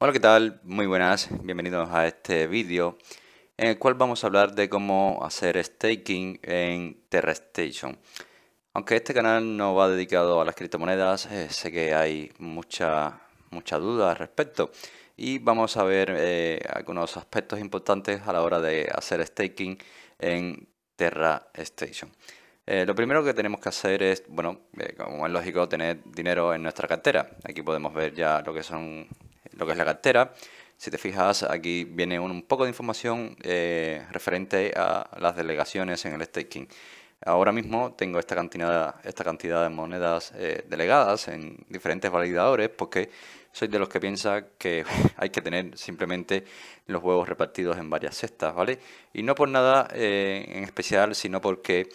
Hola, ¿qué tal? Muy buenas, bienvenidos a este vídeo en el cual vamos a hablar de cómo hacer staking en TerraStation. Aunque este canal no va dedicado a las criptomonedas, eh, sé que hay mucha, mucha duda al respecto y vamos a ver eh, algunos aspectos importantes a la hora de hacer staking en TerraStation. Eh, lo primero que tenemos que hacer es, bueno, eh, como es lógico, tener dinero en nuestra cartera. Aquí podemos ver ya lo que son lo que es la cartera. Si te fijas, aquí viene un, poco de información eh, referente a las delegaciones en el staking. Ahora mismo tengo esta cantidad, esta cantidad de monedas eh, delegadas en diferentes validadores porque soy de los que piensa que hay que tener simplemente los huevos repartidos en varias cestas, ¿vale? Y no por nada eh, en especial, sino porque,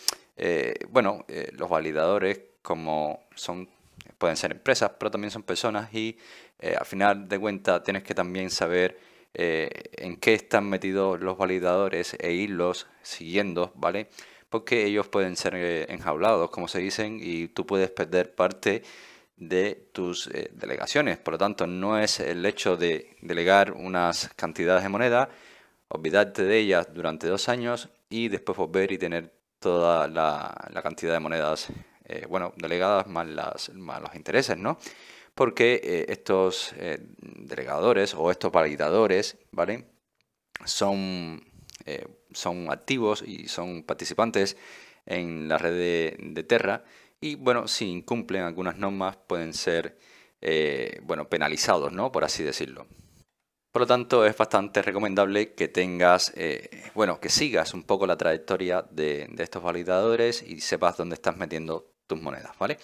bueno, los validadores como son pueden ser empresas, pero también son personas y eh, al final de cuentas tienes que también saber eh, en qué están metidos los validadores e irlos siguiendo, ¿vale? Porque ellos pueden ser eh, enjaulados, como se dicen, y tú puedes perder parte de tus delegaciones. Por lo tanto, no es el hecho de delegar unas cantidades de moneda, olvidarte de ellas durante dos años y después volver y tener toda la, la cantidad de monedas eh, bueno, delegadas más, los intereses, ¿no? Porque eh, estos eh, delegadores o estos validadores, ¿vale? Son, son activos y son participantes en la red de, Terra y, bueno, si incumplen algunas normas pueden ser, bueno, penalizados, ¿no? Por así decirlo. Por lo tanto, es bastante recomendable que tengas, bueno, que sigas un poco la trayectoria de, de, estos validadores y sepas dónde estás metiendo tus monedas, ¿vale?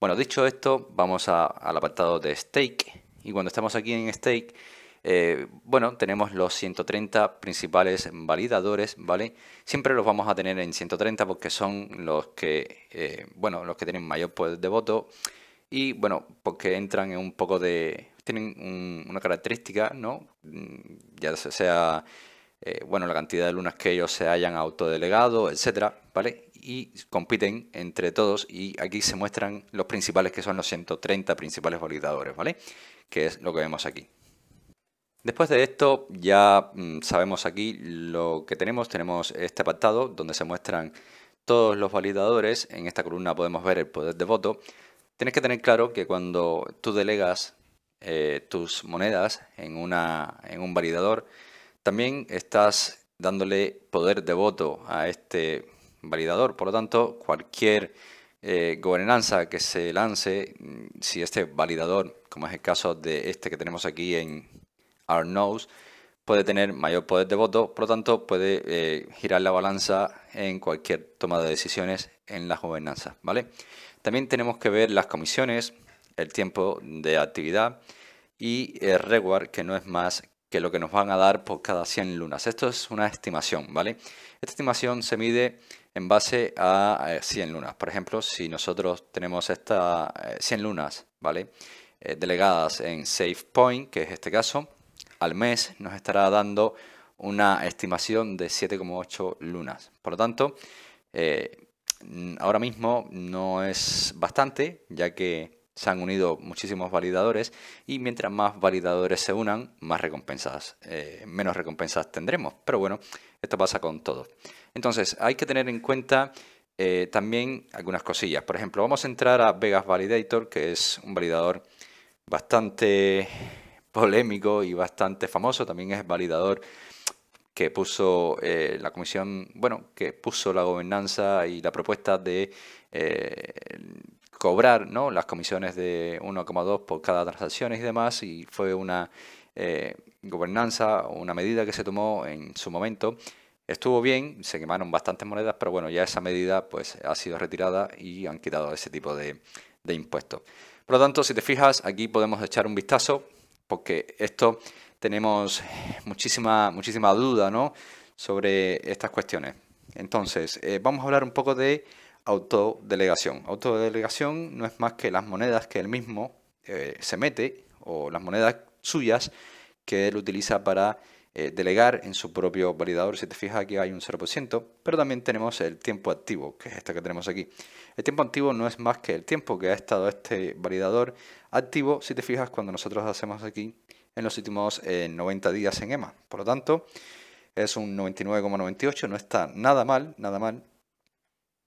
Bueno, dicho esto, vamos a, al apartado de stake. Y cuando estamos aquí en stake, eh, bueno, tenemos los 130 principales validadores, ¿vale? Siempre los vamos a tener en 130 porque son los que, eh, bueno, los que tienen mayor poder de voto y, bueno, porque entran en un poco de... tienen una característica, ¿no? Mm, ya sea, eh, bueno, la cantidad de lunas que ellos se hayan autodelegado, etcétera, ¿vale? y compiten entre todos y aquí se muestran los principales que son los 130 principales validadores, ¿vale? Que es lo que vemos aquí. Después de esto ya mm, sabemos aquí lo que tenemos. Tenemos este apartado donde se muestran todos los validadores. En esta columna podemos ver el poder de voto. Tienes que tener claro que cuando tú delegas eh, tus monedas en, una, en un validador, también estás dándole poder de voto a este validador. Por lo tanto, cualquier eh, gobernanza que se lance, mm, si este validador, como es el caso de este que tenemos aquí en ArNOWs, puede tener mayor poder de voto, por lo tanto puede eh, girar la balanza en cualquier toma de decisiones en la gobernanza ¿vale? También tenemos que ver las comisiones, el tiempo de actividad y el reward, que no es más que lo que nos van a dar por cada 100 lunas. Esto es una estimación, ¿vale? Esta estimación se mide en base a 100 eh, lunas. Por ejemplo, si nosotros tenemos estas 100 eh, lunas, ¿vale? Eh, delegadas en point, que es este caso, al mes nos estará dando una estimación de 7,8 lunas. Por lo tanto, ahora mismo no es bastante, ya que se han unido muchísimos validadores y mientras más validadores se unan, más recompensas, eh, menos recompensas tendremos. Pero bueno, esto pasa con todo. Entonces, hay que tener en cuenta eh, también algunas cosillas. Por ejemplo, vamos a entrar a Vegas Validator, que es un validador bastante polémico y bastante famoso. También es validador que puso eh, la comisión, bueno, que puso la gobernanza y la propuesta de cobrar ¿no? las comisiones de 1,2 por cada transacción y demás, y fue una eh, gobernanza, una medida que se tomó en su momento. Estuvo bien, se quemaron bastantes monedas, pero bueno, ya esa medida pues, ha sido retirada y han quitado ese tipo de, impuestos. Por lo tanto, si te fijas, aquí podemos echar un vistazo, porque esto tenemos muchísima, muchísima duda ¿no? sobre estas cuestiones. Entonces, eh, vamos a hablar un poco de autodelegación. Autodelegación no es más que las monedas que él mismo eh, se mete o las monedas suyas que él utiliza para eh, delegar en su propio validador. Si te fijas aquí hay un 0%, pero también tenemos el tiempo activo, que es este que tenemos aquí. El tiempo activo no es más que el tiempo que ha estado este validador activo, si te fijas cuando nosotros hacemos aquí en los últimos 90 eh, días en EMA. Por lo tanto, es un 99,98, no está nada mal, nada mal,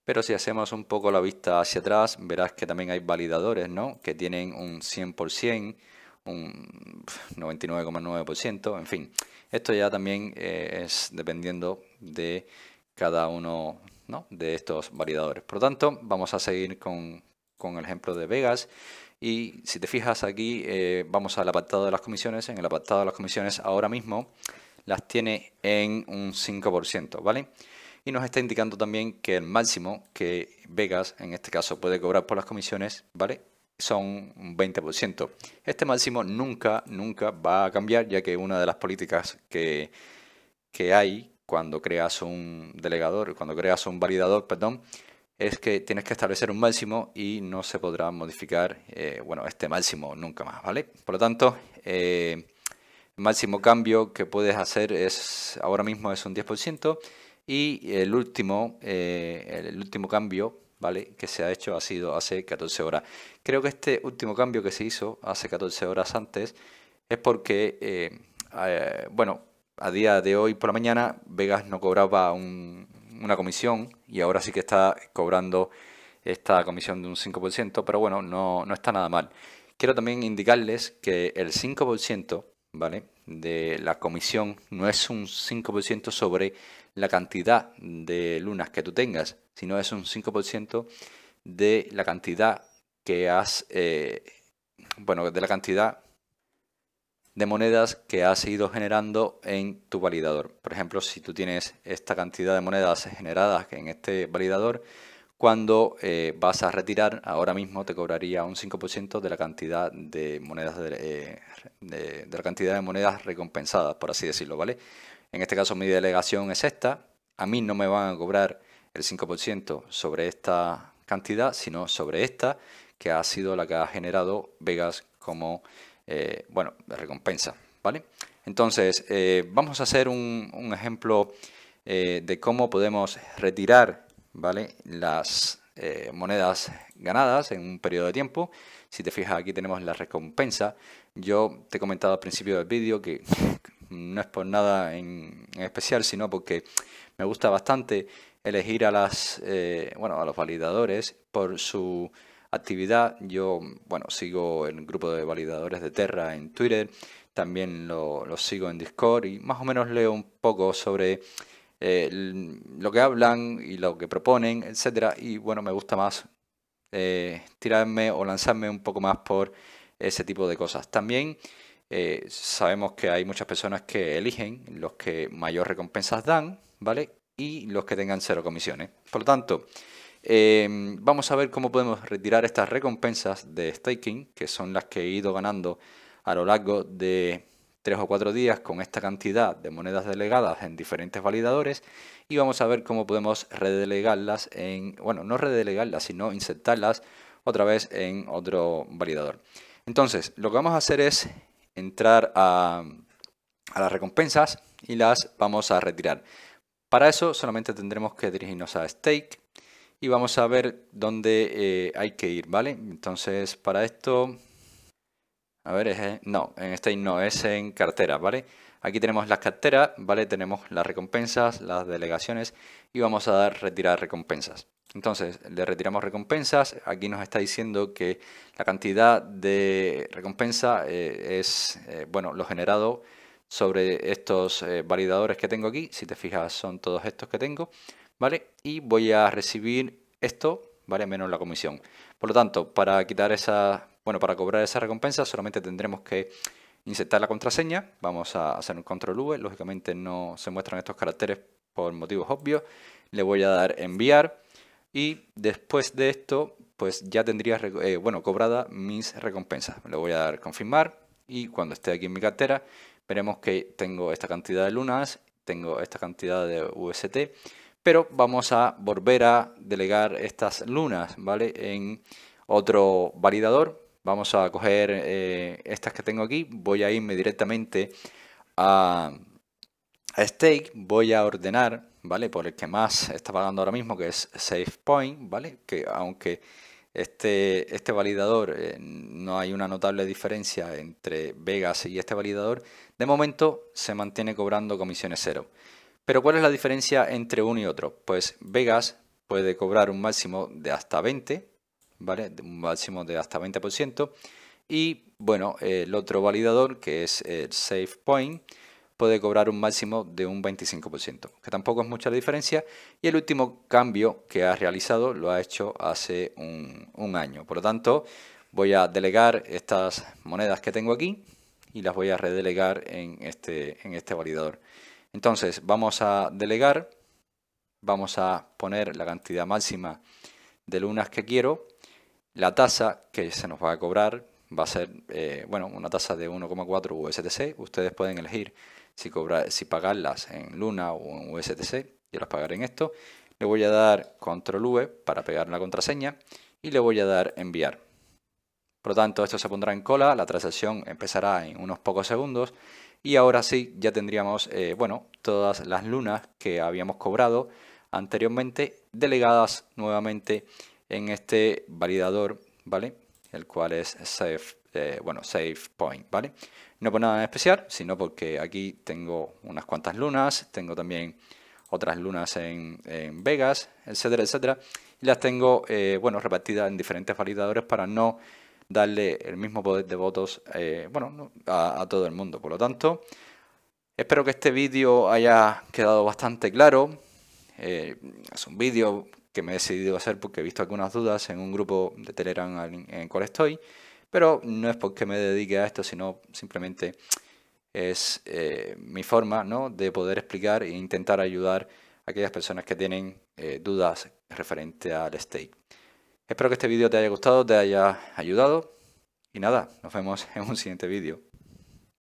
pero si hacemos un poco la vista hacia atrás, verás que también hay validadores, ¿no? Que tienen un 100%, un 99,9%, en fin. Esto ya también eh, es dependiendo de cada uno de estos validadores. Por lo tanto, vamos a seguir con, el ejemplo de Vegas. Y si te fijas aquí, eh, vamos al apartado de las comisiones. En el apartado de las comisiones ahora mismo las tiene en un 5%, ¿vale? vale y nos está indicando también que el máximo que Vegas, en este caso, puede cobrar por las comisiones, ¿vale? Son un 20%. Este máximo nunca, nunca va a cambiar, ya que una de las políticas que, que hay cuando creas un delegador, cuando creas un validador, perdón, es que tienes que establecer un máximo y no se podrá modificar, eh, bueno, este máximo nunca más, ¿vale? Por lo tanto, eh, el máximo cambio que puedes hacer es ahora mismo es un 10%. Y el último, eh, el último cambio ¿vale? que se ha hecho ha sido hace 14 horas. Creo que este último cambio que se hizo hace 14 horas antes es porque, eh, eh, bueno, a día de hoy por la mañana Vegas no cobraba una comisión y ahora sí que está cobrando esta comisión de un 5%, pero bueno, no, no está nada mal. Quiero también indicarles que el 5%, ¿vale? de la comisión no es un 5% sobre la cantidad de lunas que tú tengas, sino es un 5% de la cantidad que has, eh, bueno, de la cantidad de monedas que has ido generando en tu validador. Por ejemplo, si tú tienes esta cantidad de monedas generadas en este validador, cuando eh, vas a retirar, ahora mismo te cobraría un 5% de la cantidad de monedas eh, de, la cantidad de monedas recompensadas, por así decirlo, ¿vale? En este caso mi delegación es esta. A mí no me van a cobrar el 5% sobre esta cantidad, sino sobre esta, que ha sido la que ha generado Vegas como, eh, bueno, recompensa, ¿vale? Entonces, vamos a hacer un ejemplo de cómo podemos retirar ¿vale? las eh, monedas ganadas en un periodo de tiempo. Si te fijas aquí tenemos la recompensa. Yo te he comentado al principio del vídeo que no es por nada en, especial, sino porque me gusta bastante elegir a las eh, bueno a los validadores por su actividad yo bueno sigo el grupo de validadores de Terra en Twitter también lo, lo sigo en Discord y más o menos leo un poco sobre eh, lo que hablan y lo que proponen, etcétera. Y bueno, me gusta más eh, tirarme o lanzarme un poco más por ese tipo de cosas. También eh, sabemos que hay muchas personas que eligen los que mayor recompensas dan, ¿vale? Y los que tengan cero comisiones. Por lo tanto, em, vamos a ver cómo podemos retirar estas recompensas de staking, que son las que he ido ganando a lo largo de tres o cuatro días con esta cantidad de monedas delegadas en diferentes validadores y vamos a ver cómo podemos redelegarlas en, bueno, no redelegarlas, sino insertarlas otra vez en otro validador. Entonces, lo que vamos a hacer es entrar a, las recompensas y las vamos a retirar. Para eso solamente tendremos que dirigirnos a Stake y vamos a ver dónde eh, hay que ir, ¿vale? Entonces, para esto a ver, no, en este no, es en cartera, ¿vale? Aquí tenemos las carteras, ¿vale? Tenemos las recompensas, las delegaciones y vamos a dar retirar recompensas. Entonces, le retiramos recompensas. Aquí nos está diciendo que la cantidad de recompensa eh, es, eh, bueno, lo generado sobre estos eh, validadores que tengo aquí. Si te fijas, son todos estos que tengo, ¿vale? Y voy a recibir esto, ¿vale? Menos la comisión. Por lo tanto, para quitar esa bueno, para cobrar esa recompensa solamente tendremos que insertar la contraseña. Vamos a hacer un control V. Lógicamente no se muestran estos caracteres por motivos obvios. Le voy a dar enviar. Y después de esto, pues ya tendría, eh, bueno, cobrada mis recompensas. Le voy a dar confirmar. Y cuando esté aquí en mi cartera, veremos que tengo esta cantidad de lunas, tengo esta cantidad de UST. Pero vamos a volver a delegar estas lunas, ¿vale? En otro validador Vamos a coger eh, estas que tengo aquí, voy a irme directamente a, stake, voy a ordenar, ¿vale? Por el que más está pagando ahora mismo, que es SafePoint, ¿vale? Que aunque este, este validador eh, no hay una notable diferencia entre Vegas y este validador, de momento se mantiene cobrando comisiones cero. Pero ¿cuál es la diferencia entre uno y otro? Pues Vegas puede cobrar un máximo de hasta 20, ¿vale? Un máximo de hasta 20%. Y bueno, el otro validador, que es el point puede cobrar un máximo de un 25%, que tampoco es mucha diferencia. Y el último cambio que ha realizado lo ha hecho hace un, año. Por lo tanto, voy a delegar estas monedas que tengo aquí y las voy a redelegar en este, en este validador. Entonces, vamos a delegar, vamos a poner la cantidad máxima de lunas que quiero la tasa que se nos va a cobrar va a ser eh, bueno, una tasa de 1,4 USTC. Ustedes pueden elegir si, cobrar, si pagarlas en Luna o en USTC. Yo las pagaré en esto. Le voy a dar control V para pegar la contraseña y le voy a dar enviar. Por lo tanto, esto se pondrá en cola, la transacción empezará en unos pocos segundos y ahora sí ya tendríamos eh, bueno, todas las lunas que habíamos cobrado anteriormente delegadas nuevamente en este validador, ¿vale? El cual es save, eh, bueno, save point, ¿vale? No por nada en especial, sino porque aquí tengo unas cuantas lunas, tengo también otras lunas en, Vegas, etcétera, etcétera. Y las tengo, eh, bueno, repartidas en diferentes validadores para no darle el mismo poder de votos, eh, bueno, a, todo el mundo. Por lo tanto, Espero que este vídeo haya quedado bastante claro. es un vídeo que me he decidido hacer porque he visto algunas dudas en un grupo de Telegram en el cual estoy, pero no es porque me dedique a esto, sino simplemente es eh, mi forma de poder explicar e intentar ayudar a aquellas personas que tienen eh, dudas referente al stake. Espero que este vídeo te haya gustado, te haya ayudado y nada, nos vemos en un siguiente vídeo.